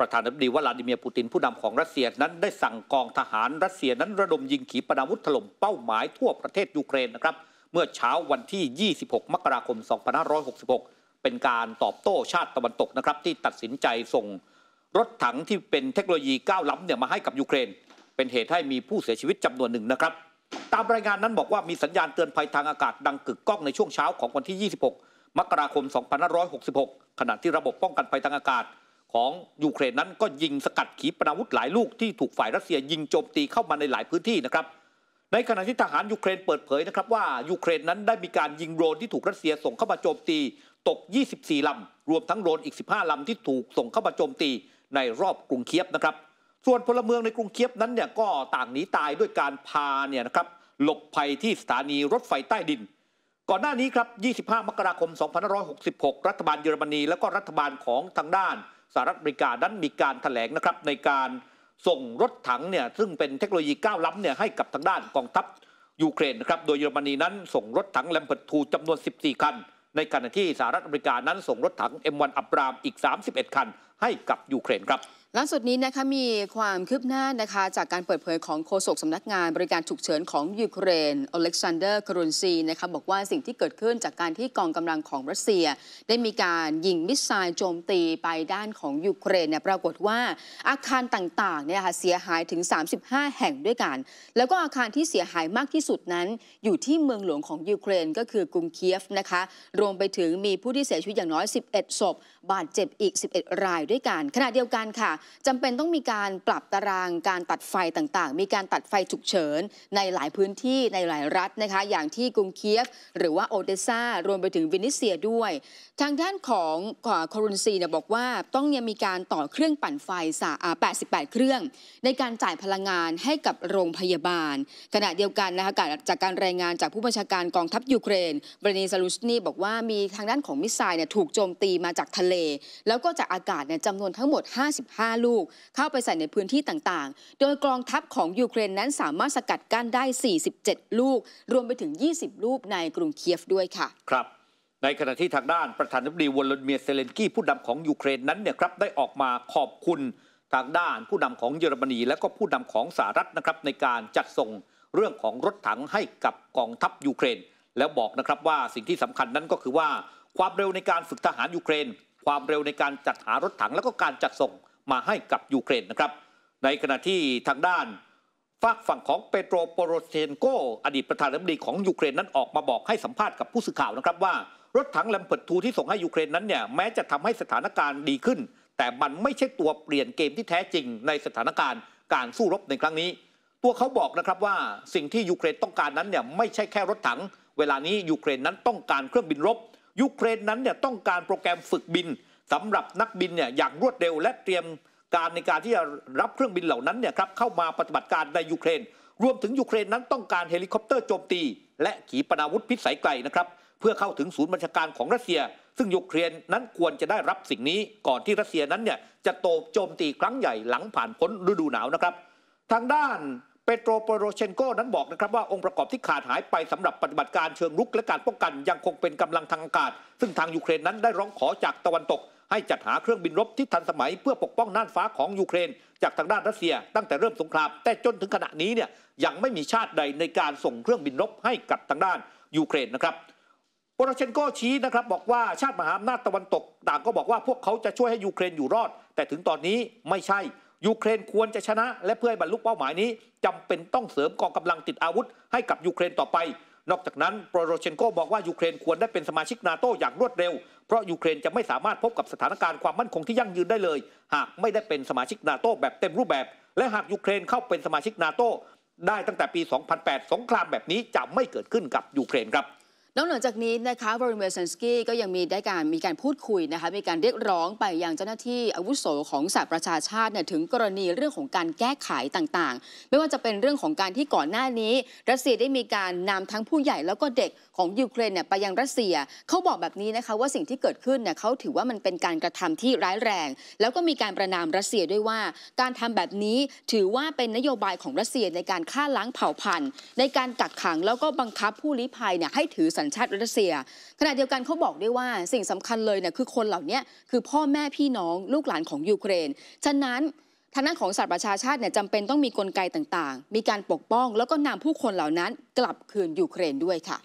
ประธานาธิบดีวลาดิเมียร์ปูตินผู้นำของรัสเซียนั้นได้สั่งกองทหารรัสเซียนั้นระดมยิงขีปนาวุธถล่มเป้าหมายทั่วประเทศยูเครนนะครับเมื่อเช้าวันที่ 26 มกราคม 2566 เป็นการตอบโต้ชาติตะวันตกนะครับที่ตัดสินใจส่ง รถถังที่เป็นเทคโนโลยีก้าวล้ำเนี่ยมาให้กับยูเครน เป็นเหตุให้มีผู้เสียชีวิตจำนวนหนึ่งนะครับ ตามรายงานนั้นบอกว่ามีสัญญาณเตือนภัยทางอากาศดังกึกก้องในช่วงเช้าของวันที่ 26 มกราคม2566ขณะที่ระบบป้องกันภัยทางอากาศของยูเครนนั้นก็ยิงสกัดขีปนาวุธหลายลูก ที่ถูกฝ่ายรัสเซียยิงโจมตีเข้ามาในหลายพื้นที่นะครับ ในขณะที่ทหารยูเครนเปิดเผยนะครับว่ายูเครนนั้นได้มีการยิงโดรนที่ถูกรัสเซียส่งเข้ามาโจมตีตก 24ลำรวมทั้งโดรนอีก 15ลำที่ถูกส่งเข้ามาโจมตีในรอบกรุงเคียบนะครับ ส่วนพลเมืองในกรุงเคียบนั้นเนี่ยก็ต่างหนีตายด้วยการพาเนี่ยนะครับหลบภัยที่สถานีรถไฟใต้ดิน ก่อนหน้านี้ครับ25 มกราคม 2566รัฐบาลเยอรมนีและก็รัฐบาลของทางด้านสหรัฐอเมริกานั้นมีการถแถลงนะครับในการส่งรถถังเนี่ยซึ่งเป็นเทคโนโลยีก้าวล้ำเนี่ยให้กับทางด้านกองทัพยูเครนนะครับโดยเยอรมนีนั้นส่งรถถังแลมเปิร์ทูจำนวน 14 คัน ในขณะที่สหรัฐอเมริกานั้นส่งรถถัง M1 อับรามอีก 31 คัน ให้กับยูเครนครับล่าสุดนี้นะคะมีความคืบหน้านะคะ จากการเปิดเผยของโฆษกสำนักงานบริการฉุกเฉินของยูเครน อเล็กซานเดอร์ครุนซีนะคะบอกว่าสิ่งที่เกิดขึ้นจากการที่กองกำลังของรัสเซีย ได้มีการยิงมิสไซล์โจมตีไปด้านของยูเครนเนี่ยปรากฏว่าอาคารต่างๆเนี่ยคะะเสียหายถึง 35 แห่งด้วยกัน แล้วก็อาคารที่เสียหายมากที่สุดนั้นอยู่ที่เมืองหลวงของยูเครน ก็คือกรุงเคียฟนะคะรวมไปถึงมีผู้ที่เสียชีวิตอย่างน้อย 11ศพบาดเจ็บอีก 11 รายด้วยกัน ขณะเดียวกันค่ะจำเป็นต้องมีการปรับตารางการตัดไฟต่างๆ มีการตัดไฟฉุกเฉินในหลายพื้นที่ในหลายรัฐนะคะ อย่างที่กรุงเคียฟหรือว่าโอเดซารวมไปถึงวินิเซียด้วย ทางด้านของคอรุนซีเนี่ยบอกว่าต้องยังมีการต่อเครื่องปั่นไฟ88เครื่อง ในการจ่ายพลังงานให้กับโรงพยาบาล ขณะเดียวกันนะคะ จากการรายงานจากผู้บัญชาการกองทัพยูเครนบรนนซาลุชนีบอกว่ามีทางด้านของมิสไซล์เนี่ยถูกโจมตีมาจากทะเล แล้วก็จากอากาศเนี่ยจำนวนทั้งหมด55 5ลูกเข้าไปใส่ในพื้นที่ต่างๆ โดยกองทัพของยูเครนนั้นสามารถสกัดกั้นได้ 47 ลูก รวมไปถึง 20 ลูกในกรุงเคียฟด้วยค่ะ ครับ ในขณะที่ทางด้านประธานาธิบดีวลดิเมียร์เซเลนกี้ผู้นำของยูเครนนั้นเนี่ยครับได้ออกมาขอบคุณทางด้านผู้นำของเยอรมนีและก็ผู้นำของสหรัฐนะครับในการจัดส่งเรื่องของรถถังให้กับกองทัพยูเครน แล้วบอกนะครับว่าสิ่งที่สำคัญนั้นก็คือว่าความเร็วในการฝึกทหารยูเครน ความเร็วในการจัดหารถถังแล้วก็การจัดส่งมาให้กับยูเครนนะครับ ในขณะที่ทางด้าน ฝากฝั่งของเปโตรโปโรเชนโกอดีตประธานาธิบดีของยูเครนนั้นออกมาบอกให้สัมภาษณ์กับผู้สื่อข่าวนะครับว่ารถถังแลมเปิดทูที่ส่งให้ยูเครนนั้นเนี่ยแม้จะทำให้สถานการณ์ดีขึ้น แต่มันไม่ใช่ตัวเปลี่ยนเกมที่แท้จริงในสถานการณ์ การสู้รบในครั้งนี้ ตัวเขาบอกนะครับว่าสิ่งที่ยูเครนต้องการนั้นเนี่ยไม่ใช่แค่รถถังเวลานี้ยูเครนนั้นต้องการเครื่องบินรบยูเครนนั้นเนี่ยต้องการโปรแกรมฝึกบินสำหรับนักบินเนี่ยอย่างรวดเร็วและเตรียมการในการที่จะรับเครื่องบินเหล่านั้นเนี่ยครับเข้ามาปฏิบัติการในยูเครน รวมถึงยูเครนนั้นต้องการเฮลิคอปเตอร์โจมตีและขีปนาวุธพิสัยไกลนะครับเพื่อเข้าถึงศูนย์บัญชาการของรัสเซีย ซึ่งยูเครนนั้นควรจะได้รับสิ่งนี้ก่อนที่รัสเซียนั้นเนี่ยจะโตโจมตีครั้งใหญ่หลังผ่านพ้นฤดูหนาวนะครับทางด้านเปโตรโปโรเชนโกนั้นบอกนะครับว่าองค์ประกอบที่ขาดหายไปสำหรับปฏิบัติการเชิงรุกและการป้องกัน ยังคงเป็นกำลังทางอากาศ ซึ่งทางยูเครนนั้นได้ร้องขอจากตะวันตกให้จัดหาเครื่องบินรบที่ทันสมัยเพื่อปกป้องน่านฟ้าของยูเครน จากทางด้านรัสเซียตั้งแต่เริ่มสงครามแต่จนถึงขณะนี้เนี่ยยังไม่มีชาติใดในการส่งเครื่องบินรบให้กับทางด้านยูเครนนะครับโปรเชนโกชี้นะครับ บอกว่าชาติมหาอำนาจตะวันตก ต่างก็บอกว่าพวกเขาจะช่วยให้ยูเครนอยู่รอด แต่ถึงตอนนี้ไม่ใช่ยูเครนควรจะชนะ และเพื่อให้บรรลุเป้าหมายนี้ จำเป็นต้องเสริมกองกำลังติดอาวุธ ให้กับยูเครนต่อไปนอกจากนั้นโปรโรเชนโกบอกว่ายูเครนควรได้เป็นสมาชิกนาโตอย่างรวดเร็ว เพราะยูเครนจะไม่สามารถพบกับสถานการณ์ความมั่นคงที่ยั่งยืนได้เลยหากไม่ได้เป็นสมาชิกนาโตแบบเต็มรูปแบบ และหากยูเครนเข้าเป็นสมาชิกนาโตได้ตั้งแต่ปี 2008 สงครามแบบนี้จะไม่เกิดขึ้นกับยูเครนครับนอกจากนี้นะคะวอริเวซันสกี้ก็ยังมีได้การมีการพูดคุยนะคะ มีการเรียกร้องไปยังเจ้าหน้าที่อาวุโสของสหประชาชาติเนี่ยถึงกรณีเรื่องของการแก้ไขต่างๆ ไม่ว่าจะเป็นเรื่องของการที่ก่อนหน้านี้รัสเซียได้มีการนำทั้งผู้ใหญ่ แล้วก็เด็กของยูเครนเนี่ยไปยังรัสเซีย เขาบอกแบบนี้นะคะว่าสิ่งที่เกิดขึ้นเนี่ยเขาถือว่ามันเป็นการกระทำที่ร้ายแรง แล้วก็มีการประนามรัสเซียด้วยว่า การทำแบบนี้ถือว่าเป็นนโยบายของรัสเซียในการฆ่าล้างเผ่าพันธุ์ ในการกักขังแล้วก็บังคับผู้ลี้ภัยเนี่ยให้ถือสัญญชาติรัสเซียขณะเดียวกันเขาบอกด้วยว่าสิ่งสำคัญเลยเนี่ยคือคนเหล่านี้คือพ่อแม่พี่น้อง ลูกหลานของยูเครนฉะนั้นทางด้านของสหประชาชาติเนี่ยจำเป็นต้องมีกลไกต่างๆ มีการปกป้องแล้วก็นำผู้คนเหล่านั้นกลับคืนยูเครนด้วยค่ะ